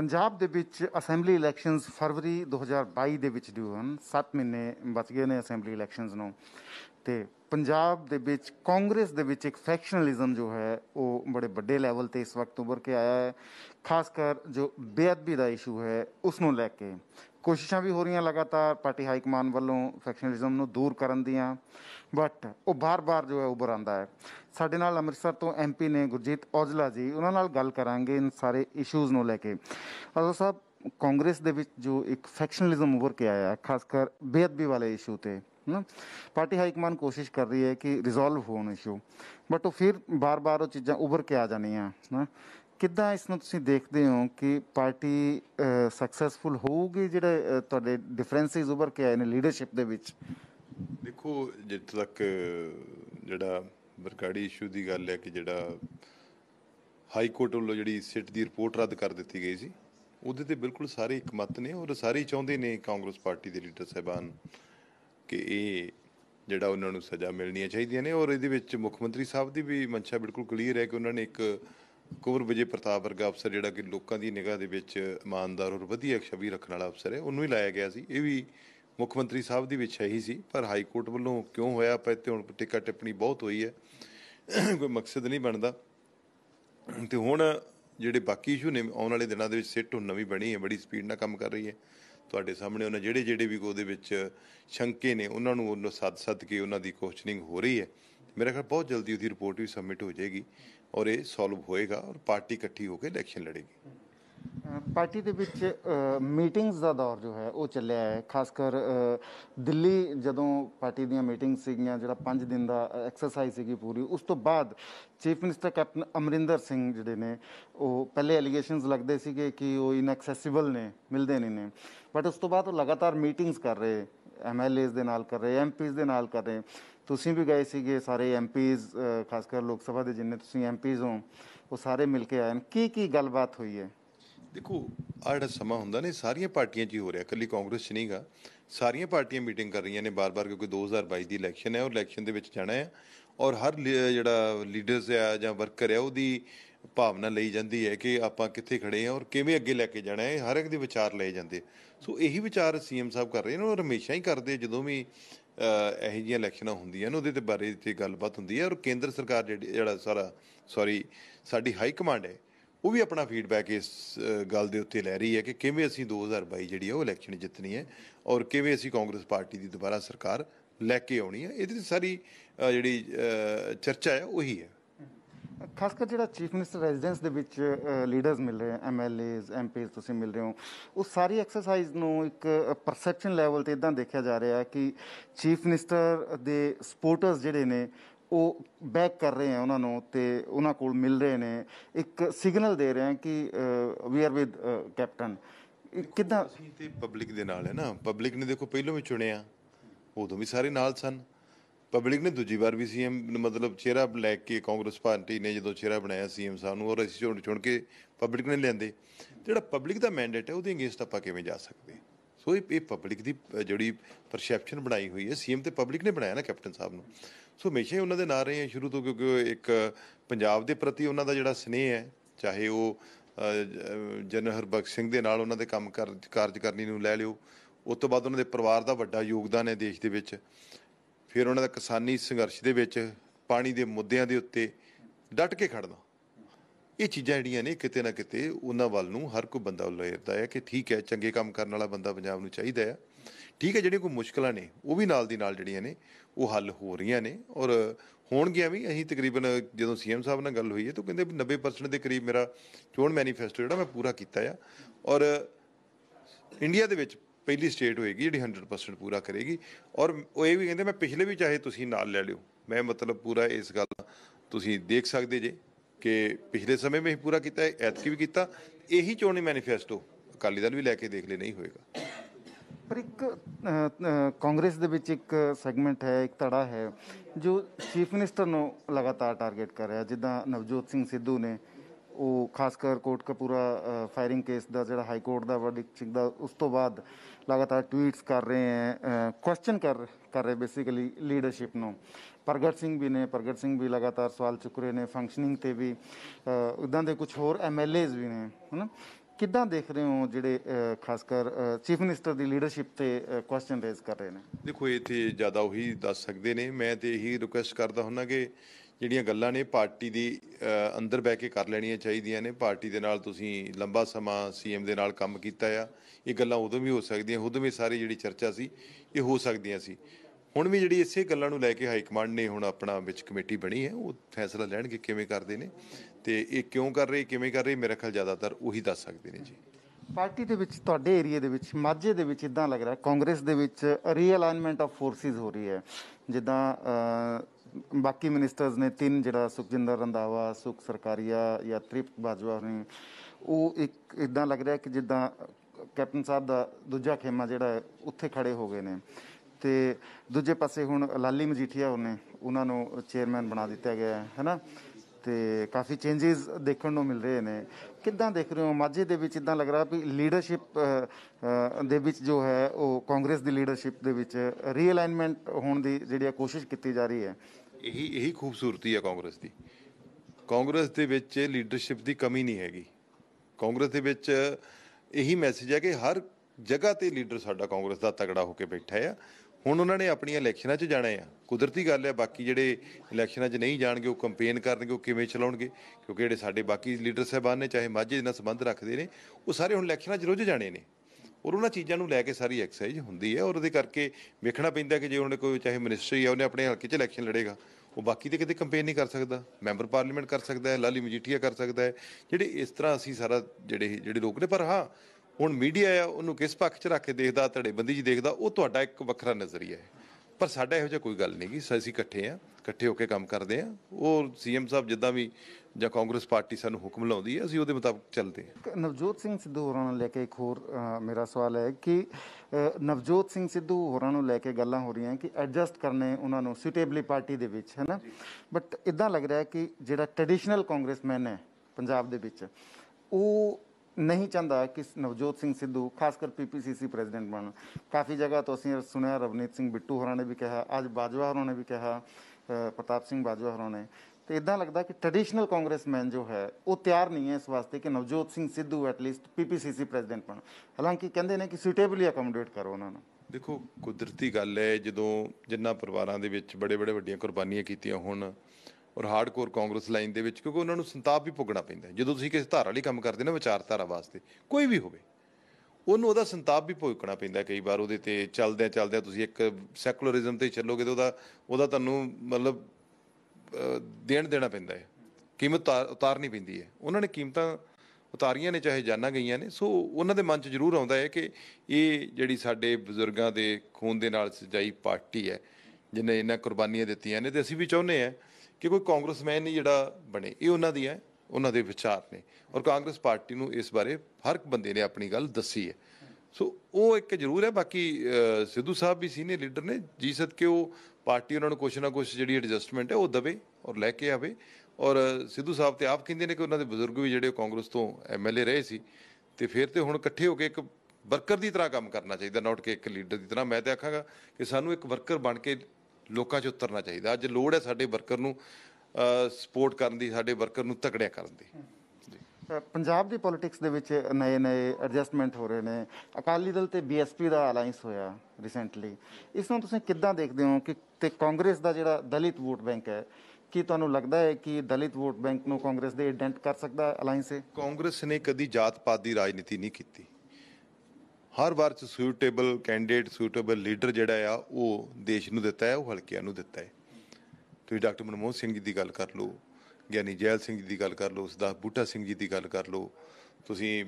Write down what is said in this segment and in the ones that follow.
ਪੰਜਾਬ ਦੇ ਵਿੱਚ assembly elections ਫਰਵਰੀ 2022 ਦੇ ਵਿੱਚ ਡਿਊ ਹਨ 7 ਮਹੀਨੇ ਬਚ ਗਏ ਨੇ ਅਸੈਂਬਲੀ ਇਲੈਕਸ਼ਨਸ ਨੂੰ ਤੇ ਪੰਜਾਬ ਦੇ ਵਿੱਚ ਕਾਂਗਰਸ ਦੇ ਵਿੱਚ ਇੱਕ ਫੈਕਸ਼ਨਲਿਜ਼ਮ ਜੋ ਹੈ ਉਹ ਬੜੇ ਵੱਡੇ ਲੈਵਲ ਤੇ ਇਸ ਵਕਤ ਉੱਭਰ ਕੇ ਆਇਆ ਹੈ ਖਾਸ ਕਰ ਜੋ ਬੇਅਦਬੀ ਦਾ ਇਸ਼ੂ ਹੈ ਉਸ ਨੂੰ ਲੈ ਕੇ ਕੋਸ਼ਿਸ਼ਾਂ ਵੀ ਹੋ ਰਹੀਆਂ ਲਗਾਤਾਰ ਪਾਰਟੀ ਹਾਈ ਕਮਾਨ ਵੱਲੋਂ ਫੈਕਸ਼ਨਲਿਜ਼ਮ ਨੂੰ ਦੂਰ ਕਰਨ ਦੀਆਂ ਬਟ ਉਹ ਬਾਰ-ਬਾਰ ਜੋ ਹੈ ਉੱਭਰ ਆਂਦਾ ਹੈ ਸਾਡੇ ਨਾਲ ਅੰਮ੍ਰਿਤਸਰ ਤੋਂ ਐਮਪੀ ਨੇ ਗੁਰਜੀਤ ਔਜਲਾ ਜੀ ਉਹਨਾਂ ਨਾਲ ਗੱਲ ਕਰਾਂਗੇ ਇਨ ਸਾਰੇ ਇਸ਼ੂਜ਼ ਨੂੰ ਲੈ ਕੇ ਅਜੋ ਸਾਹਿਬ ਕਾਂਗਰਸ ਦੇ ਵਿੱਚ ਜੋ ਇੱਕ ਫੈਕਸ਼ਨਲਿਜ਼ਮ ਉੱਭਰ ਕੇ ਆਇਆ ਹੈ ਖਾਸ ਕਰ ਬੇਅਦਬੀ ਵਾਲੇ ਇਸ਼ੂ ਤੇ ਨਾ ਪਾਰਟੀ ਕਮਾਂਡ ਕੋਸ਼ਿਸ਼ ਕਰ ਰਹੀ ਹੈ ਕਿ ਰਿਜ਼ੋਲਵ ਹੋਣ ਇਸ਼ੂ ਬਟ ਉਹ ਫਿਰ ਬਾਰ-ਬਾਰ ਉਹ ਚੀਜ਼ਾਂ ਉੱਭਰ ਕੇ ਆ ਜਾਣੀਆਂ ਨਾ ਕਿੱਦਾਂ ਇਸ ਨੂੰ ਤੁਸੀਂ ਦੇਖਦੇ ਹੋ ਕਿ ਪਾਰਟੀ ਸਕਸੈਸਫੁਲ ਹੋਊਗੀ ਜਿਹੜੇ ਤੁਹਾਡੇ ਡਿਫਰੈਂਸਿਸ ਉੱਭਰ ਕੇ ਆਏ ਨੇ ਲੀਡਰਸ਼ਿਪ ਦੇ ਵਿੱਚ ਦੇਖੋ ਜਿੱਥੇ ਤੱਕ ਜਿਹੜਾ ਬਰਕਾੜੀ ਇਸ਼ੂ ਦੀ ਗੱਲ ਹੈ ਕਿ ਜਿਹੜਾ ਹਾਈ ਕੋਰਟ ਵੱਲੋਂ ਜਿਹੜੀ ਸਿੱਟ ਦੀ ਰਿਪੋਰਟ ਰੱਦ ਕਰ ਦਿੱਤੀ ਗਈ ਸੀ ਉਹਦੇ ਤੇ ਬਿਲਕੁਲ ਸਾਰੇ ਇਕਮਤ ਨੇ ਔਰ ਸਾਰੇ ਚਾਹੁੰਦੇ ਨੇ ਕਾਂਗਰਸ ਪਾਰਟੀ ਦੇ ਲੀਡਰ ਸਹਿਬਾਨ ਕਿ ਇਹ ਜਿਹੜਾ ਉਹਨਾਂ ਨੂੰ ਸਜ਼ਾ ਮਿਲਣੀ ਚਾਹੀਦੀ ਨੇ ਔਰ ਇਹਦੇ ਵਿੱਚ ਮੁੱਖ ਮੰਤਰੀ ਸਾਹਿਬ ਦੀ ਵੀ ਮਨਸ਼ਾ ਬਿਲਕੁਲ ਕਲੀਅਰ ਹੈ ਕਿ ਉਹਨਾਂ ਨੇ ਇੱਕ ਕੁਵਰ ਵਿਜੇ ਪ੍ਰਤਾਪ ਵਰਗਾ ਅਫਸਰ ਜਿਹੜਾ ਕਿ ਲੋਕਾਂ ਦੀ ਨਿਗਾਹ ਦੇ ਵਿੱਚ ਇਮਾਨਦਾਰ ਔਰ ਵਧੀਆ ਛਵੀ ਰੱਖਣ ਵਾਲਾ ਅਫਸਰ ਹੈ ਉਹਨੂੰ ਹੀ ਲਾਇਆ ਗਿਆ ਸੀ ਇਹ ਵੀ ਮੁੱਖ ਮੰਤਰੀ ਸਾਹਿਬ ਦੀ ਵਿੱਚ ਹੀ ਸੀ ਪਰ ਹਾਈ ਕੋਰਟ ਵੱਲੋਂ ਕਿਉਂ ਹੋਇਆ ਪਏ ਤੇ ਹੁਣ ਟਿੱਕਾ ਟਿੱਪਣੀ ਬਹੁਤ ਹੋਈ ਹੈ ਕੋਈ ਮਕਸਦ ਨਹੀਂ ਬਣਦਾ ਤੇ ਹੁਣ ਜਿਹੜੇ ਬਾਕੀ ਇਸ਼ੂ ਨੇ ਆਉਣ ਵਾਲੇ ਦਿਨਾਂ ਦੇ ਵਿੱਚ ਸਿੱਟ ਹੁਣ ਨਵੀਂ ਬਣੀ ਹੈ ਬੜੀ ਸਪੀਡ ਨਾਲ ਕੰਮ ਕਰ ਰਹੀ ਹੈ ਤੁਹਾਡੇ ਸਾਹਮਣੇ ਉਹਨਾਂ ਜਿਹੜੇ ਜਿਹੜੇ ਵੀ ਉਹਦੇ ਵਿੱਚ ਸ਼ੰਕੇ ਨੇ ਉਹਨਾਂ ਨੂੰ ਉਹਨਾਂ ਸੱਦ-ਸੱਦ ਕੇ ਉਹਨਾਂ ਦੀ ਕੋਚਨਿੰਗ ਹੋ ਰਹੀ ਹੈ ਮੇਰੇ ਖਿਆਲ ਬਹੁਤ ਜਲਦੀ ਉਹਦੀ ਰਿਪੋਰਟ ਵੀ ਸਬਮਿਟ ਹੋ ਜਾਏਗੀ ਔਰ ਇਹ ਸੋਲਵ ਹੋਏਗਾ ਔਰ ਪਾਰਟੀ ਇਕੱਠੀ ਹੋ ਕੇ ਇਲੈਕਸ਼ਨ ਲੜੇਗੀ पार्टी के बच्चे मीटिंग्स का दौर जो है वह चलिया है खासकर दिल्ली जदों पार्टी दीटिंग जो पाँच दिन का एक्सरसाइज सी पूरी उस तो बाद चीफ मिनिस्टर कैप्टन अमरिंद जोड़े ने पहले एलीगेशन लगते थे कि वो इनएक्सैसीबल ने मिलते नहीं ने बट उस तो बाद लगातार मीटिंग्स कर रहे एम एल एज के नाल कर रहे एम पीज़ के नाल कर रहे तुम भी गए थे सारे एम पीज़ खासकर लोग सभा के जिन्हें एम पीज़ हो वो सारे मिल के आए हैं की गलबात हुई है ਦੇਖੋ ਆ ਜਿਹੜਾ ਸਮਾਂ ਹੁੰਦਾ ਨੇ ਸਾਰੀਆਂ ਪਾਰਟੀਆਂ 'ਚ ਹੀ ਹੋ ਰਿਹਾ ਇਕੱਲੀ ਕਾਂਗਰਸ 'ਚ ਨਹੀਂਗਾ ਸਾਰੀਆਂ ਪਾਰਟੀਆਂ ਮੀਟਿੰਗ ਕਰ ਰਹੀਆਂ ਨੇ ਬਾਰ-ਬਾਰ ਕਿਉਂਕਿ 2022 ਦੀ ਇਲੈਕਸ਼ਨ ਹੈ ਔਰ ਇਲੈਕਸ਼ਨ ਦੇ ਵਿੱਚ ਜਾਣਾ ਹੈ ਔਰ ਹਰ ਜਿਹੜਾ ਲੀਡਰਸ ਆ ਜਾਂ ਵਰਕਰ ਆ ਉਹਦੀ ਭਾਵਨਾ ਲਈ ਜਾਂਦੀ ਹੈ ਕਿ ਆਪਾਂ ਕਿੱਥੇ ਖੜੇ ਆ ਔਰ ਕਿਵੇਂ ਅੱਗੇ ਲੈ ਕੇ ਜਾਣਾ ਹੈ ਹਰ ਇੱਕ ਦੇ ਵਿਚਾਰ ਲਏ ਜਾਂਦੇ ਸੋ ਇਹੀ ਵਿਚਾਰ ਸੀਐਮ ਸਾਹਿਬ ਕਰ ਰਹੇ ਨੇ ਔਰ ਹਮੇਸ਼ਾ ਹੀ ਕਰਦੇ ਜਦੋਂ ਵੀ ਇਹੋ ਜਿਹੀਆਂ ਇਲੈਕਸ਼ਨਾਂ ਹੁੰਦੀਆਂ ਨੇ ਉਹਦੇ ਤੇ ਬਾਰੇ ਤੇ ਗੱਲਬਾਤ ਹੁੰਦੀ ਹੈ ਔਰ ਕੇਂਦਰ ਸਰਕਾਰ ਜਿਹੜਾ ਸਾਰਾ ਸੌਰੀ ਸਾਡੀ ਹਾਈ ਕਮਾਂਡ ਹੈ ਉਹ ਵੀ ਆਪਣਾ ਫੀਡਬੈਕ ਇਸ ਗੱਲ ਦੇ ਉੱਤੇ ਲੈ ਰਹੀ ਹੈ ਕਿ ਕਿਵੇਂ ਅਸੀਂ 2022 ਜਿਹੜੀ ਹੈ ਉਹ ਇਲੈਕਸ਼ਨ ਜਿੱਤਣੀ ਹੈ ਔਰ ਕਿਵੇਂ ਅਸੀਂ ਕਾਂਗਰਸ ਪਾਰਟੀ ਦੀ ਦੁਬਾਰਾ ਸਰਕਾਰ ਲੈ ਕੇ ਆਉਣੀ ਹੈ ਇਹਦੀ ਸਾਰੀ ਜਿਹੜੀ ਚਰਚਾ ਹੈ ਉਹੀ ਹੈ ਖਾਸ ਕਰ ਜਿਹੜਾ ਚੀਫ ਮਿਨਿਸਟਰ ਰੈਜ਼ੀਡੈਂਸ ਦੇ ਵਿੱਚ ਲੀਡਰਸ ਮਿਲ ਰਹੇ ਐਮਐਲਏਸ ਐਮਪੀਸ ਤੁਸੀਂ ਮਿਲ ਰਹੇ ਹੋ ਉਹ ਸਾਰੀ ਐਕਸਰਸਾਈਜ਼ ਨੂੰ ਇੱਕ ਪਰਸੈਪਸ਼ਨ ਲੈਵਲ ਤੇ ਇਦਾਂ ਦੇਖਿਆ ਜਾ ਰਿਹਾ ਹੈ ਕਿ ਚੀਫ ਮਿਨਿਸਟਰ ਦੇ ਸਪੋਰਟਰਸ ਜਿਹੜੇ ਨੇ ਉਹ ਬੈਕ ਕਰ ਰਹੇ ਆ ਉਹਨਾਂ ਨੂੰ ਤੇ ਉਹਨਾਂ ਕੋਲ ਮਿਲ ਰਹੇ ਨੇ ਇੱਕ ਸਿਗਨਲ ਦੇ ਰਹੇ ਆ ਕਿ ਵੀ ਆਰ ਵਿਦ ਕੈਪਟਨ ਕਿਦਾਂ ਅਸੀਂ ਤੇ ਪਬਲਿਕ ਦੇ ਨਾਲ ਹੈ ਨਾ ਪਬਲਿਕ ਨੇ ਦੇਖੋ ਪਹਿਲਾਂ ਵੀ ਚੁਣਿਆ ਉਦੋਂ ਵੀ ਸਾਰੇ ਨਾਲ ਸਨ ਪਬਲਿਕ ਨੇ ਦੂਜੀ ਵਾਰ ਵੀ ਸੀਐਮ ਮਤਲਬ ਚਿਹਰਾ ਲੈ ਕੇ ਕਾਂਗਰਸ ਪਾਰਟੀ ਨੇ ਜਦੋਂ ਚਿਹਰਾ ਬਣਾਇਆ ਸੀਐਮ ਸਾਹਿਬ ਨੂੰ ਔਰ ਅਸੀਂ ਚੁਣ ਚੁਣ ਕੇ ਪਬਲਿਕ ਨੇ ਲਿਆਂਦੇ ਜਿਹੜਾ ਪਬਲਿਕ ਦਾ ਮੈਂਡੇਟ ਹੈ ਉਹਦੇ ਅਗੇਂਸਟ ਆਪਾਂ ਕਿਵੇਂ ਜਾ ਸਕਦੇ ਹਾਂ ਸੋ ਇਹ ਪਬਲਿਕ ਦੀ ਜਿਹੜੀ ਪਰਸੈਪਸ਼ਨ ਬਣਾਈ ਹੋਈ ਹੈ ਸੀਐਮ ਤੇ ਪਬਲਿਕ ਨੇ ਬਣਾਇਆ ਨਾ ਕੈਪਟਨ ਸਾਹਿਬ ਨੂੰ ਸੋ ਹਮੇਸ਼ਾ ਹੀ ਉਹਨਾਂ ਦੇ ਨਾਲ ਰਹੇ ਆ ਸ਼ੁਰੂ ਤੋਂ ਕਿਉਂਕਿ ਇੱਕ ਪੰਜਾਬ ਦੇ ਪ੍ਰਤੀ ਉਹਨਾਂ ਦਾ ਜਿਹੜਾ ਸਨੇਹ ਹੈ ਚਾਹੇ ਉਹ ਜਨਰਲ ਹਰਬਖ ਸਿੰਘ ਦੇ ਨਾਲ ਉਹਨਾਂ ਦੇ ਕੰਮ ਕਾਰਜ ਕਰਨੀ ਨੂੰ ਲੈ ਲਿਓ ਉਸ ਤੋਂ ਬਾਅਦ ਉਹਨਾਂ ਦੇ ਪਰਿਵਾਰ ਦਾ ਵੱਡਾ ਯੋਗਦਾਨ ਹੈ ਦੇਸ਼ ਦੇ ਵਿੱਚ ਫਿਰ ਉਹਨਾਂ ਦਾ ਕਿਸਾਨੀ ਸੰਘਰਸ਼ ਦੇ ਵਿੱਚ ਪਾਣੀ ਦੇ ਮੁੱਦਿਆਂ ਦੇ ਉੱਤੇ ਡਟ ਕੇ ਖੜਨਾ ਇਹ ਚੀਜ਼ਾਂ ਜਿਹੜੀਆਂ ਨੇ ਕਿਤੇ ਨਾ ਕਿਤੇ ਉਹਨਾਂ ਵੱਲ ਨੂੰ ਹਰ ਕੋਈ ਬੰਦਾ ਲੈਦਾ ਹੈ ਕਿ ਠੀਕ ਹੈ ਚੰਗੇ ਕੰਮ ਕਰਨ ਵਾਲਾ ਬੰਦਾ ਪੰਜਾਬ ਨੂੰ ਚਾਹੀਦਾ ਹੈ ਠੀਕ ਹੈ ਜਿਹੜੀਆਂ ਕੋਈ ਮੁਸ਼ਕਲਾਂ ਨੇ ਉਹ ਵੀ ਨਾਲ ਦੀ ਨਾਲ ਜਿਹੜੀਆਂ ਨੇ ਉਹ ਹੱਲ ਹੋ ਰਹੀਆਂ ਨੇ ਔਰ ਹੋਣਗੀਆਂ ਵੀ ਅਸੀਂ ਤਕਰੀਬਨ ਜਦੋਂ ਸੀਐਮ ਸਾਹਿਬ ਨਾਲ ਗੱਲ ਹੋਈ ਹੈ ਤਾਂ ਕਹਿੰਦੇ 90% ਦੇ ਕਰੀਬ ਮੇਰਾ ਚੋਣ ਮੈਨੀਫੈਸਟੋ ਜਿਹੜਾ ਮੈਂ ਪੂਰਾ ਕੀਤਾ ਆ ਔਰ ਇੰਡੀਆ ਦੇ ਵਿੱਚ ਪਹਿਲੀ ਸਟੇਟ ਹੋਏਗੀ ਜਿਹੜੀ 100% ਪੂਰਾ ਕਰੇਗੀ ਔਰ ਉਹ ਇਹ ਵੀ ਕਹਿੰਦੇ ਮੈਂ ਪਿਛਲੇ ਵੀ ਚਾਹੇ ਤੁਸੀਂ ਨਾਲ ਲੈ ਲਿਓ ਮੈਂ ਮਤਲਬ ਪੂਰਾ ਇਸ ਗੱਲ ਤੁਸੀਂ ਦੇਖ ਸਕਦੇ ਜੇ ਕਿ ਪਿਛਲੇ ਸਮੇਂ ਵਿੱਚ ਪੂਰਾ ਕੀਤਾ ਹੈ ਐਤਕੀ ਵੀ ਕੀਤਾ ਇਹੀ ਚੋਣ ਮੈਨੀਫੈਸਟੋ ਅਕਾਲੀ ਦਲ ਵੀ ਲੈ ਕੇ ਦੇਖ ਲੈ ਨਹੀਂ ਹੋਏਗਾ ਪਰ ਇੱਕ ਕਾਂਗਰਸ ਦੇ ਵਿੱਚ ਇੱਕ ਸੈਗਮੈਂਟ ਹੈ ਇੱਕ ਤੜਾ ਹੈ ਜੋ ਚੀਫ ਮਿਨਿਸਟਰ ਨੂੰ ਲਗਾਤਾਰ ਟਾਰਗੇਟ ਕਰ ਰਿਹਾ ਜਿੱਦਾਂ ਨਵਜੋਤ ਸਿੰਘ ਸਿੱਧੂ ਨੇ ਉਹ ਖਾਸ ਕਰ ਕੋਰਟ ਦਾ ਪੂਰਾ ਫਾਇਰਿੰਗ ਕੇਸ ਦਾ ਜਿਹੜਾ ਹਾਈ ਕੋਰਟ ਦਾ ਵਰਡਿਕਟ ਦਾ ਉਸ ਤੋਂ ਬਾਅਦ ਲਗਾਤਾਰ ਟਵੀਟਸ ਕਰ ਰਹੇ ਹੈ ਕੁਐਸਚਨ ਕਰ ਕਰ ਰਹੇ ਬੇਸਿਕਲੀ ਲੀਡਰਸ਼ਿਪ ਨੂੰ ਪ੍ਰਗਟ ਸਿੰਘ ਵੀ ਨੇ ਪ੍ਰਗਟ ਸਿੰਘ ਵੀ ਲਗਾਤਾਰ ਸਵਾਲ ਚੁੱਕ ਰਹੇ ਨੇ ਫੰਕਸ਼ਨਿੰਗ ਤੇ ਵੀ ਉਦਾਂ ਦੇ ਕੁਝ ਹੋਰ ਐਮਐਲਏਜ਼ ਵੀ ਨੇ ਹਨਾ ਕਿੱਦਾਂ ਦੇਖ ਰਹੇ ਹੋ ਜਿਹੜੇ ਖਾਸ ਕਰ ਚੀਫ ਮਿਨਿਸਟਰ ਦੀ ਲੀਡਰਸ਼ਿਪ ਤੇ ਕੁਐਸਚਨ ਰੇਜ਼ ਕਰ ਰਹੇ ਨੇ ਦੇਖੋ ਇੱਥੇ ਜ਼ਿਆਦਾ ਉਹੀ ਦੱਸ ਸਕਦੇ ਨੇ ਮੈਂ ਤੇ ਇਹੀ ਰਿਕੁਐਸਟ ਕਰਦਾ ਹੁੰਨਾ ਕਿ ਜਿਹੜੀਆਂ ਗੱਲਾਂ ਨੇ ਪਾਰਟੀ ਦੀ ਅੰਦਰ ਬੈ ਕੇ ਕਰ ਲੈਣੀਆਂ ਚਾਹੀਦੀਆਂ ਨੇ ਪਾਰਟੀ ਦੇ ਨਾਲ ਤੁਸੀਂ ਲੰਬਾ ਸਮਾਂ ਸੀਐਮ ਦੇ ਨਾਲ ਕੰਮ ਕੀਤਾ ਆ ਇਹ ਗੱਲਾਂ ਉਦੋਂ ਵੀ ਹੋ ਸਕਦੀਆਂ ਉਦੋਂ ਵੀ ਸਾਰੀ ਜਿਹੜੀ ਚਰਚਾ ਸੀ ਇਹ ਹੋ ਸਕਦੀਆਂ ਸੀ ਹੁਣ ਵੀ ਜਿਹੜੀ ਇਸੇ ਗੱਲਾਂ ਨੂੰ ਲੈ ਕੇ ਹਾਈ ਕਮਾਂਡ ਨੇ ਹੁਣ ਆਪਣਾ ਵਿੱਚ ਕਮੇਟੀ ਬਣੀ ਹੈ ਉਹ ਫੈਸਲਾ ਲੈਣਗੇ ਕਿਵੇਂ ਕਰਦੇ ਨੇ ਤੇ ਇਹ ਕਿਉਂ ਕਰ ਰਹੇ ਕਿਵੇਂ ਕਰ ਰਹੇ ਮੇਰੇ ਖਿਆਲ ਜ਼ਿਆਦਾਤਰ ਉਹੀ ਦੱਸ ਸਕਦੇ ਨੇ ਜੀ ਪਾਰਟੀ ਦੇ ਵਿੱਚ ਤੁਹਾਡੇ ਏਰੀਆ ਦੇ ਵਿੱਚ ਮਾਝੇ ਦੇ ਵਿੱਚ ਇਦਾਂ ਲੱਗ ਰਿਹਾ ਕਾਂਗਰਸ ਦੇ ਵਿੱਚ ਰੀਅਲਾਈਨਮੈਂਟ ਆਫ ਫੋਰਸਿਸ ਹੋ ਰਹੀ ਹੈ ਜਿੱਦਾਂ ਬਾਕੀ ਮਿਨਿਸਟਰਸ ਨੇ ਤਿੰਨ ਜਿਹੜਾ ਸੁਖਜਿੰਦਰ ਰੰਦਾਵਾ ਸੁਖ ਸਰਕਾਰੀਆ ਜਾਂ ਤ੍ਰਿਪਤ ਬਾਜਵਾ ਨੇ ਉਹ ਇੱਕ ਇਦਾਂ ਲੱਗ ਰਿਹਾ ਕਿ ਜਿੱਦਾਂ ਕੈਪਟਨ ਸਾਹਿਬ ਦਾ ਦੂਜਾ ਖੇਮਾ ਜਿਹੜਾ ਉੱਥੇ ਖੜੇ ਹੋ ਗਏ ਨੇ ਤੇ ਦੂਜੇ ਪਾਸੇ ਹੁਣ ਲਾਲੀ ਮਜੀਠੀਆ ਉਹਨੇ ਉਹਨਾਂ ਨੂੰ ਚੇਅਰਮੈਨ ਬਣਾ ਦਿੱਤਾ ਗਿਆ ਹੈ ਹੈਨਾ ਤੇ ਕਾਫੀ ਚੇਂजेस ਦੇਖਣ ਨੂੰ ਮਿਲ ਰਹੇ ਨੇ ਕਿੱਦਾਂ ਦੇਖ ਰਹੇ ਹੋ ਮਾਝੇ ਦੇ ਵਿੱਚ ਇਦਾਂ ਲੱਗ ਰਿਹਾ ਵੀ ਲੀਡਰਸ਼ਿਪ ਦੇ ਵਿੱਚ ਜੋ ਹੈ ਉਹ ਕਾਂਗਰਸ ਦੀ ਲੀਡਰਸ਼ਿਪ ਦੇ ਵਿੱਚ ਰੀਅਲਾਈਨਮੈਂਟ ਹੋਣ ਦੀ ਜਿਹੜੀ ਕੋਸ਼ਿਸ਼ ਕੀਤੀ ਜਾ ਰਹੀ ਹੈ ਇਹੀ ਇਹੀ ਖੂਬਸੂਰਤੀ ਹੈ ਕਾਂਗਰਸ ਦੀ ਕਾਂਗਰਸ ਦੇ ਵਿੱਚ ਲੀਡਰਸ਼ਿਪ ਦੀ ਕਮੀ ਨਹੀਂ ਹੈਗੀ ਕਾਂਗਰਸ ਦੇ ਵਿੱਚ ਇਹੀ ਮੈਸੇਜ ਹੈ ਕਿ ਹਰ ਜਗ੍ਹਾ ਤੇ ਲੀਡਰ ਸਾਡਾ ਕਾਂਗਰਸ ਦਾ ਤਗੜਾ ਹੋ ਕੇ ਬੈਠਾ ਹੈ ਹੁਣ ਉਹਨਾਂ ਨੇ ਆਪਣੀਆਂ ਇਲੈਕਸ਼ਨਾਂ 'ਚ ਜਾਣਾ ਆ ਕੁਦਰਤੀ ਗੱਲ ਹੈ ਬਾਕੀ ਜਿਹੜੇ ਇਲੈਕਸ਼ਨਾਂ 'ਚ ਨਹੀਂ ਜਾਣਗੇ ਉਹ ਕੰਪੇਨ ਕਰਨਗੇ ਉਹ ਕਿਵੇਂ ਚਲਾਉਣਗੇ ਕਿਉਂਕਿ ਜਿਹੜੇ ਸਾਡੇ ਬਾਕੀ ਲੀਡਰ ਸਹਿਬਾਨ ਨੇ ਚਾਹੇ ਮਾਝੇ ਨਾਲ ਸੰਬੰਧ ਰੱਖਦੇ ਨੇ ਉਹ ਸਾਰੇ ਹੁਣ ਇਲੈਕਸ਼ਨਾਂ 'ਚ ਰੋਜ਼ ਜਾਣੇ ਨੇ ਔਰ ਉਹਨਾਂ ਚੀਜ਼ਾਂ ਨੂੰ ਲੈ ਕੇ ਸਾਰੀ ਐਕਸਰਸਾਈਜ਼ ਹੁੰਦੀ ਹੈ ਔਰ ਉਹਦੇ ਕਰਕੇ ਵੇਖਣਾ ਪੈਂਦਾ ਕਿ ਜੇ ਉਹਨੇ ਕੋਈ ਚਾਹੇ ਮਿਨਿਸਟਰੀ ਆ ਉਹਨੇ ਆਪਣੇ ਹਲਕੇ 'ਚ ਇਲੈਕਸ਼ਨ ਲੜੇਗਾ ਉਹ ਬਾਕੀ ਤੇ ਕਿਤੇ ਕੰਪੇਨ ਨਹੀਂ ਕਰ ਸਕਦਾ ਮੈਂਬਰ ਪਾਰਲੀਮੈਂਟ ਕਰ ਸਕਦਾ ਹੈ ਲਾਲੀ ਮਜੀਠੀਆ ਕਰ ਸਕਦਾ ਹੈ ਜਿਹੜੇ ਇਸ ਤਰ੍ਹਾਂ ਅਸੀਂ ਸਾਰਾ ਜਿਹੜੇ ਜਿਹੜੇ ਲੋਕ ਨੇ ਪਰ ਹਾਂ ਹੁਣ ਮੀਡੀਆ ਆ ਉਹਨੂੰ ਕਿਸ ਪੱਖ 'ਚ ਰੱਖ ਕੇ ਦੇਖਦਾ ਤੜੇ ਬੰਦੀ 'ਚ ਦੇਖਦਾ ਉਹ ਤੁਹਾਡਾ ਇੱਕ ਵੱਖਰਾ ਨਜ਼ਰੀਆ ਹੈ ਪਰ ਸਾਡਾ ਇਹੋ ਜਿਹਾ ਕੋਈ ਗੱਲ ਨਹੀਂ ਕਿ ਅਸੀਂ ਇਕੱਠੇ ਆ ਇਕੱਠੇ ਹੋ ਕੇ ਕੰਮ ਕਰਦੇ ਆ ਉਹ ਸੀਐਮ ਸਾਹਿਬ ਜਿੱਦਾਂ ਵੀ ਜਾਂ ਕਾਂਗਰਸ ਪਾਰਟੀ ਸਾਨੂੰ ਹੁਕਮ ਲਾਉਂਦੀ ਹੈ ਅਸੀਂ ਉਹਦੇ ਮੁਤਾਬਕ ਚੱਲਦੇ ਆ ਨਵਜੋਤ ਸਿੰਘ ਸਿੱਧੂ ਹੋਰਾਂ ਨੂੰ ਲੈ ਕੇ ਇੱਕ ਹੋਰ ਮੇਰਾ ਸਵਾਲ ਹੈ ਕਿ ਨਵਜੋਤ ਸਿੰਘ ਸਿੱਧੂ ਹੋਰਾਂ ਨੂੰ ਲੈ ਕੇ ਗੱਲਾਂ ਹੋ ਰਹੀਆਂ ਕਿ ਐਡਜਸਟ ਕਰਨੇ ਉਹਨਾਂ ਨੂੰ ਸੂਟੇਬਲੀ ਪਾਰਟੀ ਦੇ ਵਿੱਚ ਹੈਨਾ ਬਟ ਇਦਾਂ ਲੱਗ ਰਿਹਾ ਕਿ ਜਿਹੜਾ ਟ੍ਰੈਡੀਸ਼ਨਲ ਕਾਂਗਰਸਮੈਨ ਹੈ ਪੰਜਾਬ ਦੇ ਵਿੱਚ ਉਹ ਨਹੀਂ ਚਾਹੁੰਦਾ ਕਿ ਨਵਜੋਤ ਸਿੰਘ ਸਿੱਧੂ ਖਾਸ ਕਰ ਪੀਪੀਸੀਸੀ ਪ੍ਰੈਜ਼ੀਡੈਂਟ ਬਣਨ ਕਾਫੀ ਜਗ੍ਹਾ ਤੋਂ ਅਸੀਂ ਸੁਣਿਆ ਰਵਨੀਤ ਸਿੰਘ ਬਿੱਟੂ ਹੋਰਾਂ ਨੇ ਵੀ ਕਿਹਾ ਅੱਜ ਬਾਜਵਾ ਹੋਰਾਂ ਨੇ ਵੀ ਕਿਹਾ ਪ੍ਰਤਾਪ ਸਿੰਘ ਬਾਜਵਾ ਹੋਰਾਂ ਨੇ ਤੇ ਇਦਾਂ ਲੱਗਦਾ ਕਿ ਟ੍ਰੈਡੀਸ਼ਨਲ ਕਾਂਗਰਸਮੈਨ ਜੋ ਹੈ ਉਹ ਤਿਆਰ ਨਹੀਂ ਹੈ ਇਸ ਵਾਸਤੇ ਕਿ Navjot Singh Sidhu at least PPCC president ਬਣ ਹਾਲਾਂਕਿ ਕਹਿੰਦੇ ਨੇ ਕਿ ਸੂਟੇਬਲੀ ਅਕਮੋਡੇਟ ਕਰੋ ਉਹਨਾਂ ਨੂੰ ਦੇਖੋ ਕੁਦਰਤੀ ਗੱਲ ਹੈ ਜਦੋਂ ਜਿੰਨਾ ਪਰਿਵਾਰਾਂ ਦੇ ਵਿੱਚ ਬੜੇ ਬੜੇ ਵੱਡੀਆਂ ਕੁਰਬਾਨੀਆਂ ਕੀਤੀਆਂ ਹੁਣ ਔਰ ਹਾਰਡਕੋਰ ਕਾਂਗਰਸ ਲਾਈਨ ਦੇ ਵਿੱਚ ਕਿਉਂਕਿ ਉਹਨਾਂ ਨੂੰ ਸੰਤਾਪ ਵੀ ਭੁਗਣਾ ਪੈਂਦਾ ਜਦੋਂ ਤੁਸੀਂ ਕਿਸੇ ਧਾਰਾ ਲਈ ਕੰਮ ਕਰਦੇ ਨਾ ਵਿਚਾਰਧਾਰਾ ਵਾਸਤੇ ਕੋਈ ਵੀ ਹੋਵੇ ਉਹਨੂੰ ਉਹਦਾ ਸੰਤਾਪ ਵੀ ਭੁਗਣਾ ਪੈਂਦਾ ਕਈ ਵਾਰ ਉਹਦੇ ਤੇ ਚੱਲਦੇ ਚੱਲਦੇ ਤੁਸੀਂ ਇੱਕ ਸੈਕੂਲਰਿਜ਼ਮ ਤੇ ਚੱਲੋਗੇ ਤਾਂ ਉਹਦਾ ਉਹਦਾ ਤੁਹਾਨੂੰ ਮਤਲਬ ਦੇਣ ਦੇਣਾ ਪੈਂਦਾ ਹੈ ਕੀਮਤ ਉਤਾਰਨੀ ਪੈਂਦੀ ਹੈ ਉਹਨਾਂ ਨੇ ਕੀਮਤਾਂ ਉਤਾਰੀਆਂ ਨੇ ਚਾਹੇ ਜਾਨਾਂ ਗਈਆਂ ਨੇ ਸੋ ਉਹਨਾਂ ਦੇ ਮਨ 'ਚ ਜ਼ਰੂਰ ਆਉਂਦਾ ਹੈ ਕਿ ਇਹ ਜਿਹੜੀ ਸਾਡੇ ਬਜ਼ੁਰਗਾਂ ਦੇ ਖੂਨ ਦੇ ਨਾਲ ਸਜਾਈ ਪਾਰਟੀ ਹੈ ਜਿਨੇ ਇਹਨਾਂ ਕੁਰਬਾਨੀਆਂ ਦਿੱਤੀਆਂ ਨੇ ਤੇ ਅਸੀਂ ਵੀ ਚਾਹੁੰਦੇ ਆ ਕਿ ਕੋਈ ਕਾਂਗਰਸਮੈਨ ਨਹੀਂ ਜਿਹੜਾ ਬਣੇ ਇਹ ਉਹਨਾਂ ਦੀ ਹੈ ਉਹਨਾਂ ਦੇ ਵਿਚਾਰ ਨੇ ਔਰ ਕਾਂਗਰਸ ਪਾਰਟੀ ਨੂੰ ਇਸ ਬਾਰੇ ਹਰ ਬੰਦੇ ਨੇ ਆਪਣੀ ਗੱਲ ਦੱਸੀ ਹੈ ਸੋ ਉਹ ਇੱਕ ਜ਼ਰੂਰ ਹੈ ਬਾਕੀ ਸਿੱਧੂ ਸਾਹਿਬ ਵੀ ਸੀਨੀਅਰ ਲੀਡਰ ਨੇ ਜੀ ਸਤ ਕਿ ਉਹ ਪਾਰਟੀ ਉਹਨਾਂ ਨੂੰ ਕੁਛ ਨਾ ਕੁਛ ਜਿਹੜੀ ਐਡਜਸਟਮੈਂਟ ਹੈ ਉਹ ਦਵੇ ਔਰ ਲੈ ਕੇ ਆਵੇ ਔਰ ਸਿੱਧੂ ਸਾਹਿਬ ਤੇ ਆਪ ਕਹਿੰਦੇ ਨੇ ਕਿ ਉਹਨਾਂ ਦੇ ਬਜ਼ੁਰਗ ਵੀ ਜਿਹੜੇ ਕਾਂਗਰਸ ਤੋਂ ਐਮਐਲਏ ਰਹੇ ਸੀ ਤੇ ਫਿਰ ਤੇ ਹੁਣ ਇਕੱਠੇ ਹੋ ਕੇ ਇੱਕ ਵਰਕਰ ਦੀ ਤਰ੍ਹਾਂ ਕੰਮ ਕਰਨਾ ਚਾਹੀਦਾ ਨਾਟ ਕਿ ਇੱਕ ਲੀਡਰ ਦੀ ਤਰ੍ਹਾਂ ਮੈਂ ਤੇ ਆਖਾਂਗਾ ਕਿ ਸਾਨੂੰ ਇੱਕ ਵਰਕਰ ਬਣ ਕੇ ਲੋਕਾਂ 'ਚ ਉਤਰਨਾ ਚਾਹੀਦਾ ਅੱਜ ਲੋੜ ਹੈ ਸਾਡੇ ਵਰਕਰ ਨੂੰ ਸਪੋਰਟ ਕਰਨ ਦੀ ਸਾਡੇ ਵਰਕਰ ਨੂੰ ਤਕੜਿਆ ਕਰਨ ਦੀ ਪੰਜਾਬ ਦੀ ਪੋਲਿਟਿਕਸ ਦੇ ਵਿੱਚ ਨਏ ਨਏ ਐਡਜਸਟਮੈਂਟ ਹੋ ਰਹੇ ਨੇ ਅਕਾਲੀ ਦਲ ਤੇ ਬੀਐਸਪੀ ਦਾ ਅਲਾਈਅੰਸ ਹੋਇਆ ਰੀਸੈਂਟਲੀ ਇਸ ਨੂੰ ਤੁਸੀਂ ਕਿੱਦਾਂ ਦੇਖਦੇ ਹੋ ਕਿ ਤੇ ਕਾਂਗਰਸ ਦਾ ਜਿਹੜਾ ਦਲਿਤ ਵੋਟ ਬੈਂਕ ਹੈ ਕੀ ਤੁਹਾਨੂੰ ਲੱਗਦਾ ਹੈ ਕਿ ਦਲਿਤ ਵੋਟ ਬੈਂਕ ਨੂੰ ਕਾਂਗਰਸ ਦੇ ਇਡੈਂਟ ਕਰ ਸਕਦਾ ਅਲਾਈਅੰਸ ਹੈ ਕਾਂਗਰਸ ਨੇ ਕਦੀ ਜਾਤ ਪਾਤ ਦੀ ਰਾਜਨੀਤੀ ਨਹੀਂ ਕੀਤੀ ਹਰ ਵਾਰ ਚ ਸੂਟੇਬਲ ਕੈਂਡੀਡੇਟ ਸੂਟੇਬਲ ਲੀਡਰ ਜਿਹੜਾ ਆ ਉਹ ਦੇਸ਼ ਨੂੰ ਦਿੱਤਾ ਹੈ ਉਹ ਹਲਕਿਆਂ ਨੂੰ ਦਿੱਤਾ ਹੈ ਤੁਸੀਂ ਡਾਕਟਰ ਮਨਮੋਹ ਸਿੰਘ ਜੀ ਦੀ ਗੱਲ ਕਰ ਲਓ ਗਿਆਨੀ ਜੈਲ ਸਿੰਘ ਜੀ ਦੀ ਗੱਲ ਕਰ ਲਓ ਦਾ ਬੂਟਾ ਸਿੰਘ ਜੀ ਦੀ ਗੱਲ ਕਰ ਲਓ ਤੁਸੀਂ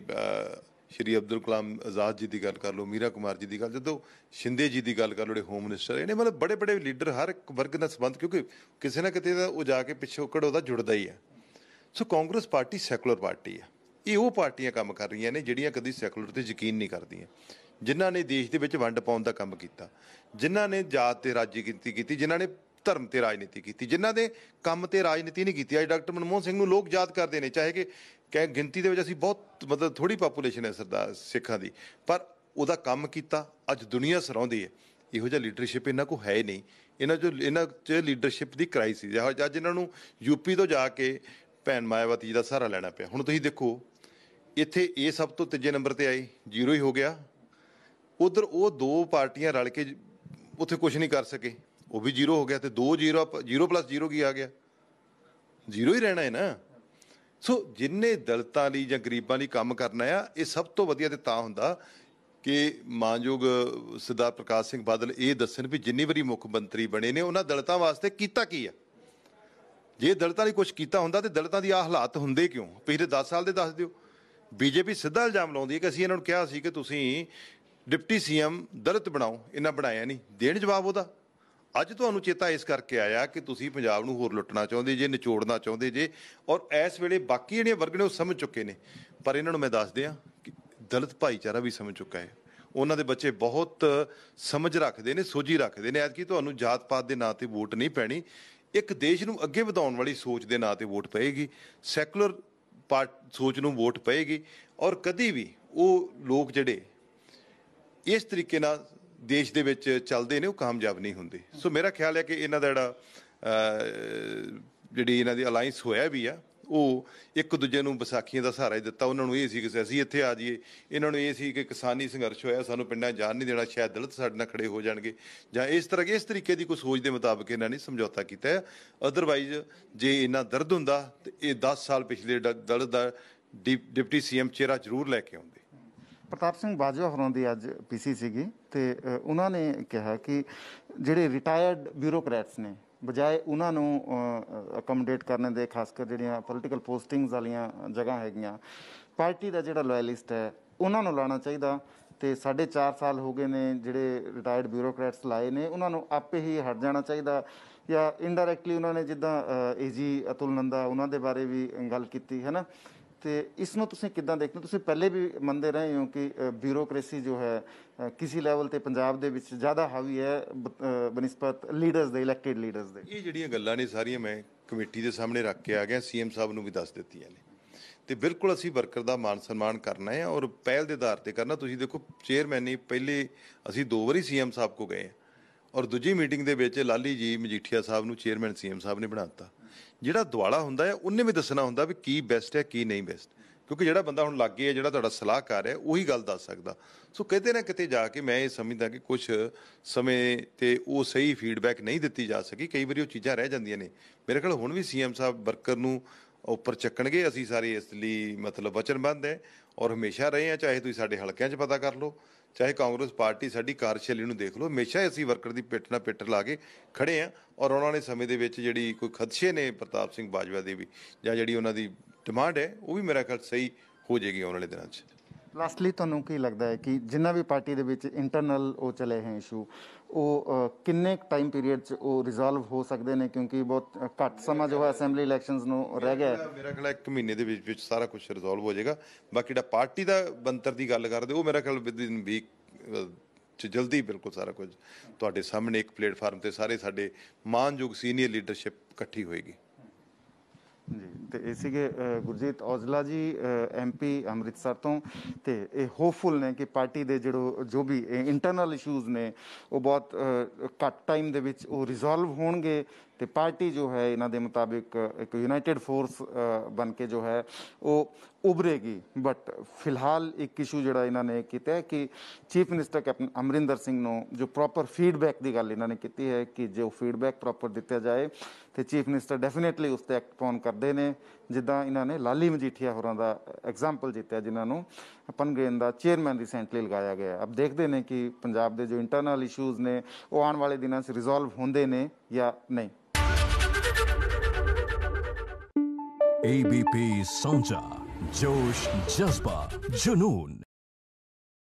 ਸ਼੍ਰੀ ਅਬਦੁਲ ਕਲਾਮ ਆਜ਼ਾਦ ਜੀ ਦੀ ਗੱਲ ਕਰ ਲਓ ਮੀਰਾ ਕੁਮਾਰ ਜੀ ਦੀ ਗੱਲ ਜਦੋਂ ਸ਼ਿੰਦੇ ਜੀ ਦੀ ਗੱਲ ਕਰ ਲੋੜੇ ਹੋਮ ਮਿਨਿਸਟਰ ਇਹਨੇ ਮਤਲਬ ਬੜੇ ਬੜੇ ਲੀਡਰ ਹਰ ਇੱਕ ਵਰਗ ਦਾ ਸੰਬੰਧ ਕਿਉਂਕਿ ਕਿਸੇ ਨਾ ਕਿਤੇ ਦਾ ਉਹ ਜਾ ਕੇ ਪਿੱਛੋਕੜ ਉਹਦਾ ਜੁੜਦਾ ਹੀ ਹੈ so Congress party secular party ਹੈ ਇਹ ਉਹ ਪਾਰਟੀਆਂ ਕੰਮ ਕਰ ਰਹੀਆਂ ਨੇ ਜਿਹੜੀਆਂ ਕਦੀ ਸੈਕੂਲਰ ਤੇ ਯਕੀਨ ਨਹੀਂ ਕਰਦੀਆਂ ਜਿਨ੍ਹਾਂ ਨੇ ਦੇਸ਼ ਦੇ ਵਿੱਚ ਵੰਡ ਪਾਉਣ ਦਾ ਕੰਮ ਕੀਤਾ ਜਿਨ੍ਹਾਂ ਨੇ ਜਾਤ ਤੇ ਰਾਜਨੀਤੀ ਕੀਤੀ ਜਿਨ੍ਹਾਂ ਨੇ ਧਰਮ ਤੇ ਰਾਜਨੀਤੀ ਕੀਤੀ ਜਿਨ੍ਹਾਂ ਦੇ ਕੰਮ ਤੇ ਰਾਜਨੀਤੀ ਨਹੀਂ ਕੀਤੀ ਅੱਜ ਡਾਕਟਰ ਮਨਮੋਹਨ ਸਿੰਘ ਨੂੰ ਲੋਕ ਯਾਦ ਕਰਦੇ ਨੇ ਚਾਹੇ ਕਿ ਕਹਿ ਗਿਣਤੀ ਦੇ ਵਿੱਚ ਅਸੀਂ ਬਹੁਤ ਮਤਲਬ ਥੋੜੀ ਪਾਪੂਲੇਸ਼ਨ ਹੈ ਸਰਦਾਰ ਸਿੱਖਾਂ ਦੀ ਪਰ ਉਹਦਾ ਕੰਮ ਕੀਤਾ ਅੱਜ ਦੁਨੀਆ ਸਰਾਉਂਦੀ ਹੈ ਇਹੋ ਜਿਹਾ ਲੀਡਰਸ਼ਿਪ ਇਹਨਾਂ ਕੋ ਹੈ ਨਹੀਂ ਇਹਨਾਂ ਚ ਇਹਨਾਂ ਚ ਲੀਡਰਸ਼ਿਪ ਦੀ ਕ੍ਰਾਈਸਿਸ ਹੈ ਅੱਜ ਇਹਨਾਂ ਨੂੰ ਯੂਪੀ ਤੋਂ ਜਾ ਕੇ ਭੈਣ ਮਾਇਆਵਤੀ ਦਾ ਸਹਾਰਾ ਲੈਣਾ ਪਿਆ ਹੁਣ ਤੁਸੀਂ ਦੇਖੋ ਇੱਥੇ ਇਹ ਸਭ ਤੋਂ ਤੀਜੇ ਨੰਬਰ ਤੇ ਆਈ ਜ਼ੀਰੋ ਹੀ ਹੋ ਗਿਆ ਉਧਰ ਉਹ ਦੋ ਪਾਰਟੀਆਂ ਰਲ ਕੇ ਉੱਥੇ ਕੁਝ ਨਹੀਂ ਕਰ ਸਕੇ ਉਹ ਵੀ ਜ਼ੀਰੋ ਹੋ ਗਿਆ ਤੇ 2 ਜ਼ੀਰੋ ਜ਼ੀਰੋ ਪਲੱਸ ਜ਼ੀਰੋ ਕੀ ਆ ਗਿਆ ਜ਼ੀਰੋ ਹੀ ਰਹਿਣਾ ਹੈ ਨਾ ਸੋ ਜਿੰਨੇ ਦਲਤਾਂ ਲਈ ਜਾਂ ਗਰੀਬਾਂ ਲਈ ਕੰਮ ਕਰਨਾ ਆ ਇਹ ਸਭ ਤੋਂ ਵਧੀਆ ਤੇ ਤਾਂ ਹੁੰਦਾ ਕਿ ਮਾਨਯੋਗ ਸਰਦਾਰ ਪ੍ਰਕਾਸ਼ ਸਿੰਘ ਬਾਦਲ ਇਹ ਦੱਸਣ ਵੀ ਜਿੰਨੀ ਵਾਰੀ ਮੁੱਖ ਮੰਤਰੀ ਬਣੇ ਨੇ ਉਹਨਾਂ ਦਲਤਾਂ ਵਾਸਤੇ ਕੀਤਾ ਕੀ ਆ ਜੇ ਦਲਤਾਂ ਲਈ ਕੁਝ ਕੀਤਾ ਹੁੰਦਾ ਤੇ ਦਲਤਾਂ ਦੀ ਆ ਹਾਲਾਤ ਹੁੰਦੇ ਕਿਉਂ ਪਿਛਲੇ 10 ਸਾਲ ਦੇ ਦੱਸ ਦਿਓ ਬੀਜੇਪੀ ਸਿੱਧਾ ਇਲਜ਼ਾਮ ਲਾਉਂਦੀ ਹੈ ਕਿ ਅਸੀਂ ਇਹਨਾਂ ਨੂੰ ਕਿਹਾ ਸੀ ਕਿ ਤੁਸੀਂ ਡਿਪਟੀ ਸੀਐਮ ਦਲਿਤ ਬਣਾਓ ਇਹਨਾਂ ਬਣਾਇਆ ਨਹੀਂ ਦੇਣ ਜਵਾਬ ਉਹਦਾ ਅੱਜ ਤੁਹਾਨੂੰ ਚੇਤਾ ਇਸ ਕਰਕੇ ਆਇਆ ਕਿ ਤੁਸੀਂ ਪੰਜਾਬ ਨੂੰ ਹੋਰ ਲੁੱਟਣਾ ਚਾਹੁੰਦੇ ਜੇ ਨਿਚੋੜਨਾ ਚਾਹੁੰਦੇ ਜੇ ਔਰ ਇਸ ਵੇਲੇ ਬਾਕੀ ਜਿਹੜੀਆਂ ਵਰਗ ਨੇ ਉਹ ਸਮਝ ਚੁੱਕੇ ਨੇ ਪਰ ਇਹਨਾਂ ਨੂੰ ਮੈਂ ਦੱਸ ਦਿਆਂ ਕਿ ਦਲਿਤ ਭਾਈਚਾਰਾ ਵੀ ਸਮਝ ਚੁੱਕਾ ਹੈ ਉਹਨਾਂ ਦੇ ਬੱਚੇ ਬਹੁਤ ਸਮਝ ਰੱਖਦੇ ਨੇ ਸੋਝੀ ਰੱਖਦੇ ਨੇ ਐਤਕੀ ਤੁਹਾਨੂੰ ਜਾਤ ਪਾਤ ਦੇ ਨਾਂ ਤੇ ਵੋਟ ਨਹੀਂ ਪੈਣੀ ਇੱਕ ਦੇਸ਼ ਨੂੰ ਅੱਗੇ ਵਧਾਉਣ ਵਾਲੀ ਸੋਚ ਦੇ ਨਾਂ ਤੇ ਵੋਟ ਪਏਗੀ ਸੈਕੂਲਰ ਸੋਚ ਨੂੰ ਵੋਟ ਪਏਗੀ ਔਰ ਕਦੀ ਵੀ ਉਹ ਲੋਕ ਜਿਹੜੇ ਇਸ ਤਰੀਕੇ ਨਾਲ ਦੇਸ਼ ਦੇ ਵਿੱਚ ਚੱਲਦੇ ਨੇ ਉਹ ਕਾਮਯਾਬ ਨਹੀਂ ਹੁੰਦੇ ਸੋ ਮੇਰਾ ਖਿਆਲ ਹੈ ਕਿ ਇਹਨਾਂ ਦਾ ਜਿਹੜਾ ਜਿਹੜੀ ਇਹਨਾਂ ਦੀ ਅਲਾਈਅੰਸ ਹੋਇਆ ਵੀ ਆ ਉਹ ਇੱਕ ਦੂਜੇ ਨੂੰ ਵਿਸਾਖੀਆਂ ਦਾ ਸਹਾਰਾ ਹੀ ਦਿੱਤਾ ਉਹਨਾਂ ਨੂੰ ਇਹ ਸੀ ਕਿ ਅਸੀਂ ਇੱਥੇ ਆ ਜਾਈਏ ਇਹਨਾਂ ਨੂੰ ਇਹ ਸੀ ਕਿ ਕਿਸਾਨੀ ਸੰਘਰਸ਼ ਹੋਇਆ ਸਾਨੂੰ ਪਿੰਡਾਂ ਜਾਣ ਨਹੀਂ ਦੇਣਾ ਸ਼ਾਇਦ ਦਲਿਤ ਸਾਡੇ ਨਾਲ ਖੜੇ ਹੋ ਜਾਣਗੇ ਜਾਂ ਇਸ ਤਰ੍ਹਾਂ ਇਸ ਤਰੀਕੇ ਦੀ ਕੋਈ ਸੋਚ ਦੇ ਮੁਤਾਬਕ ਇਹਨਾਂ ਨੇ ਸਮਝੌਤਾ ਕੀਤਾ ਅਦਰਵਾਈਜ਼ ਜੇ ਇਹਨਾਂ ਦਰਦ ਹੁੰਦਾ ਤੇ ਇਹ 10 ਸਾਲ ਪਿਛਲੇ ਦਲਿਤ ਦਾ ਡਿਪਟੀ ਸੀਐਮ ਚਿਹਰਾ ਜ਼ਰੂਰ ਲੈ ਕੇ ਆਉਂਦੇ ਪ੍ਰਤਾਪ ਸਿੰਘ ਬਾਜਵਾ ਹੋਰਾਂ ਦੀ ਅੱਜ ਪੀਸੀ ਸੀਗੀ ਤੇ ਉਹਨਾਂ ਨੇ ਕਿਹਾ ਕਿ ਜਿਹੜੇ ਰਿਟਾਇਰਡ ਬਿਊਰੋਕਰੈਟਸ ਨੇ ਬਜਾਏ ਉਹਨਾਂ ਨੂੰ ਅਕਮੋਡੇਟ ਕਰਨ ਦੇ ਖਾਸ ਕਰ ਜਿਹੜੀਆਂ ਪੋਲਿਟੀਕਲ ਪੋਸਟਿੰਗਸ ਵਾਲੀਆਂ ਜਗ੍ਹਾ ਹੈਗੀਆਂ ਪਾਰਟੀ ਦਾ ਜਿਹੜਾ ਲਾਇਲਿਸਟ ਹੈ ਉਹਨਾਂ ਨੂੰ ਲਾਣਾ ਚਾਹੀਦਾ ਤੇ 4.5 ਸਾਲ ਹੋ ਗਏ ਨੇ ਜਿਹੜੇ ਰਿਟਾਇਰਡ ਬਿਊਰੋਕਰੈਟਸ ਲਾਏ ਨੇ ਉਹਨਾਂ ਨੂੰ ਆਪੇ ਹੀ ਹਟ ਜਾਣਾ ਚਾਹੀਦਾ ਜਾਂ ਇਨਡਾਇਰੈਕਟਲੀ ਉਹਨਾਂ ਨੇ ਜਿੱਦਾਂ ਏਜੀ ਅਤੁਲ ਨੰਦਾ ਉਹਨਾਂ ਦੇ ਬਾਰੇ ਵੀ ਗੱਲ ਕੀਤੀ ਹੈ ਨਾ ਤੇ ਇਸ ਨੂੰ ਤੁਸੀਂ ਕਿੱਦਾਂ ਦੇਖਦੇ ਤੁਸੀਂ ਪਹਿਲੇ ਵੀ ਮੰਨਦੇ ਰਹੇ ਹੋ ਕਿ ਬਿਊਰੋਕ੍ਰੇਸੀ ਜੋ ਹੈ ਕਿਸੇ ਲੈਵਲ ਤੇ ਪੰਜਾਬ ਦੇ ਵਿੱਚ ਜ਼ਿਆਦਾ ਹਾਵੀ ਹੈ ਬਨਿਸਪਤ ਲੀਡਰਸ ਦੇ ਇਲੈਕਟਿਡ ਲੀਡਰਸ ਦੇ ਇਹ ਜਿਹੜੀਆਂ ਗੱਲਾਂ ਨੇ ਸਾਰੀਆਂ ਮੈਂ ਕਮੇਟੀ ਦੇ ਸਾਹਮਣੇ ਰੱਖ ਕੇ ਆ ਗਿਆ ਸੀਐਮ ਸਾਹਿਬ ਨੂੰ ਵੀ ਦੱਸ ਦਿੱਤੀਆਂ ਨੇ ਤੇ ਬਿਲਕੁਲ ਅਸੀਂ ਵਰਕਰ ਦਾ ਮਾਨ ਸਨਮਾਨ ਕਰਨਾ ਹੈ ਔਰ ਪਹਿਲ ਦੇ ਆਧਾਰ ਤੇ ਕਰਨਾ ਤੁਸੀਂ ਦੇਖੋ ਚੇਅਰਮੈਨ ਨੇ ਪਹਿਲੇ ਅਸੀਂ ਦੋ ਵਾਰੀ ਸੀਐਮ ਸਾਹਿਬ ਕੋ ਗਏ ਔਰ ਦੂਜੀ ਮੀਟਿੰਗ ਦੇ ਵਿੱਚ ਲਾਲੀ ਜੀ ਮਜੀਠੀਆ ਸਾਹਿਬ ਨੂੰ ਚੇਅਰਮੈਨ ਸੀਐਮ ਸਾਹਿਬ ਨੇ ਬਣਾਤਾ ਜਿਹੜਾ ਦੁਆਲਾ ਹੁੰਦਾ ਹੈ ਉਹਨੇ ਵੀ ਦੱਸਣਾ ਹੁੰਦਾ ਵੀ ਕੀ ਬੈਸਟ ਹੈ ਕੀ ਨਹੀਂ ਬੈਸਟ ਕਿਉਂਕਿ ਜਿਹੜਾ ਬੰਦਾ ਹੁਣ ਲੱਗੇ ਹੈ ਜਿਹੜਾ ਤੁਹਾਡਾ ਸਲਾਹਕਾਰ ਹੈ ਉਹੀ ਗੱਲ ਦੱਸ ਸਕਦਾ ਸੋ ਕਿਤੇ ਨਾ ਕਿਤੇ ਜਾ ਕੇ ਮੈਂ ਇਹ ਸਮਝਦਾ ਕਿ ਕੁਝ ਸਮੇਂ ਤੇ ਉਹ ਸਹੀ ਫੀਡਬੈਕ ਨਹੀਂ ਦਿੱਤੀ ਜਾ ਸਕੀ ਕਈ ਵਾਰੀ ਉਹ ਚੀਜ਼ਾਂ ਰਹਿ ਜਾਂਦੀਆਂ ਨੇ ਮੇਰੇ ਖਿਆਲ ਹੁਣ ਵੀ ਸੀਐਮ ਸਾਹਿਬ ਵਰਕਰ ਨੂੰ ਉੱਪਰ ਚੱਕਣਗੇ ਅਸੀਂ ਸਾਰੇ ਇਸ ਲਈ ਮਤਲਬ ਵਚਨਬੱਧ ਹੈ ਔਰ ਹਮੇਸ਼ਾ ਰਹੇ ਹਾਂ ਚਾਹੇ ਤੁਸੀਂ ਸਾਡੇ ਹਲਕਿਆਂ 'ਚ ਪਤਾ ਕਰ ਲਓ ਚਾਹੇ ਕਾਂਗਰਸ ਪਾਰਟੀ ਸਾਡੀ ਕਾਰਜਸ਼ੈਲੀ ਨੂੰ ਦੇਖ ਲਓ ਹਮੇਸ਼ਾ ਅਸੀਂ ਵਰਕਰ ਦੀ ਪਿੱਠ ਨਾਲ ਪਿੱਠ ਲਾ ਕੇ ਖੜੇ ਆ ਔਰ ਉਹਨਾਂ ਨੇ ਸਮੇਂ ਦੇ ਵਿੱਚ ਜਿਹੜੀ ਕੋਈ ਖਦਸ਼ੇ ਨੇ ਪ੍ਰਤਾਪ ਸਿੰਘ ਬਾਜਵਾ ਦੇ ਵੀ ਜਾਂ ਜਿਹੜੀ ਉਹਨਾਂ ਦੀ ਡਿਮਾਂਡ ਹੈ ਉਹ ਵੀ ਮੇਰਾ ਖਿਆਲ ਸਹੀ ਹੋ ਜਾਏਗੀ ਆਉਣ ਵਾਲੇ ਦਿਨਾਂ 'ਚ ਲਾਸਟਲੀ ਤੁਹਾਨੂੰ ਕੀ ਲੱਗਦਾ ਹੈ ਕਿ ਜਿੰਨਾ ਵੀ ਪਾਰਟੀ ਦੇ ਵਿੱਚ ਇੰਟਰਨਲ ਉਹ ਚਲੇ ਹੈ ਇਸ਼ੂ ਉਹ ਕਿੰਨੇ ਟਾਈਮ ਪੀਰੀਅਡ ਚ ਉਹ ਰਿਜ਼ੋਲਵ ਹੋ ਸਕਦੇ ਨੇ ਕਿਉਂਕਿ ਬਹੁਤ ਘੱਟ ਸਮਾਂ ਜੋ ਹੈ ਅਸੈਂਬਲੀ ਇਲੈਕਸ਼ਨਸ ਨੂੰ ਰਹਿ ਗਿਆ ਮੇਰਾ ਖਿਆਲ ਇੱਕ ਮਹੀਨੇ ਦੇ ਵਿੱਚ ਵਿੱਚ ਸਾਰਾ ਕੁਝ ਰਿਜ਼ੋਲਵ ਹੋ ਜਾਏਗਾ ਬਾਕੀ ਜਿਹੜਾ ਪਾਰਟੀ ਦਾ ਬੰਤਰ ਦੀ ਗੱਲ ਕਰਦੇ ਉਹ ਮੇਰਾ ਖਿਆਲ ਵਿਦਿਨ ਵੀ ਚ ਜਲਦੀ ਬਿਲਕੁਲ ਸਾਰਾ ਕੁਝ ਤੁਹਾਡੇ ਸਾਹਮਣੇ ਇੱਕ ਪਲੇਟਫਾਰਮ ਤੇ ਸਾਰੇ ਸਾਡੇ ਮਾਨਯੋਗ ਸੀਨੀਅਰ ਲੀਡਰਸ਼ਿਪ ਇਕੱਠੀ ਹੋਏਗੀ ਤੇ ਇਹ ਸੀਗੇ ਗੁਰਜੀਤ ਔਜਲਾ ਜੀ ਐਮਪੀ ਅੰਮ੍ਰਿਤਸਰ ਤੋਂ ਤੇ ਇਹ ਹੋਪਫੁਲ ਨੇ ਕਿ ਪਾਰਟੀ ਦੇ ਜਿਹੜੋ ਜੋ ਵੀ ਇੰਟਰਨਲ ਇਸ਼ੂਜ਼ ਨੇ ਉਹ ਬਹੁਤ ਘੱਟ ਟਾਈਮ ਦੇ ਵਿੱਚ ਉਹ ਰਿਜ਼ੋਲਵ ਹੋਣਗੇ ਤੇ ਪਾਰਟੀ ਜੋ ਹੈ ਇਹਨਾਂ ਦੇ ਮੁਤਾਬਿਕ ਇੱਕ ਯੂਨਾਈਟਿਡ ਫੋਰਸ ਬਣ ਕੇ ਜੋ ਹੈ ਉਹ ਉਭਰੇਗੀ ਬਟ ਫਿਲਹਾਲ ਇੱਕ ਇਸ਼ੂ ਜਿਹੜਾ ਇਹਨਾਂ ਨੇ ਕੀਤਾ ਹੈ ਕਿ chief minister captain Amarinder Singh ਨੂੰ ਜੋ ਪ੍ਰੋਪਰ ਫੀਡਬੈਕ ਦੀ ਗੱਲ ਇਹਨਾਂ ਨੇ ਕੀਤੀ ਹੈ ਕਿ ਜੋ ਫੀਡਬੈਕ ਪ੍ਰੋਪਰ ਦਿੱਤਾ ਜਾਏ ਤੇ ਚੀਫ ਮਿਨਿਸਟਰ ਡੈਫੀਨਿਟਲੀ ਉਸ ਤੇ ਐਕਟ ਪਾਉਣ ਕਰਦੇ ਨੇ ਜਿੱਦਾਂ ਇਹਨਾਂ ਨੇ ਲਾਲੀ ਮਜੀਠੀਆ ਹੋਰਾਂ ਦਾ ਐਗਜ਼ਾਮਪਲ ਦਿੱਤਾ ਜਿਨ੍ਹਾਂ ਨੂੰ ਪਨਗੇਨ ਦਾ ਚੇਅਰਮੈਨ ਰੀਸੈਂਟਲੀ ਲਗਾਇਆ ਗਿਆ ਅਬ ਦੇਖਦੇ ਨੇ ਕਿ ਪੰਜਾਬ ਦੇ ਜੋ ਇੰਟਰਨਲ ਇਸ਼ੂਜ਼ ਨੇ ਉਹ ਆਉਣ ਵਾਲੇ ਦਿਨਾਂ 'ਚ ਰਿਜ਼ੋਲਵ ਹੁੰਦੇ ਨੇ या नहीं एबीपी साझा जोश जज्बा जुनून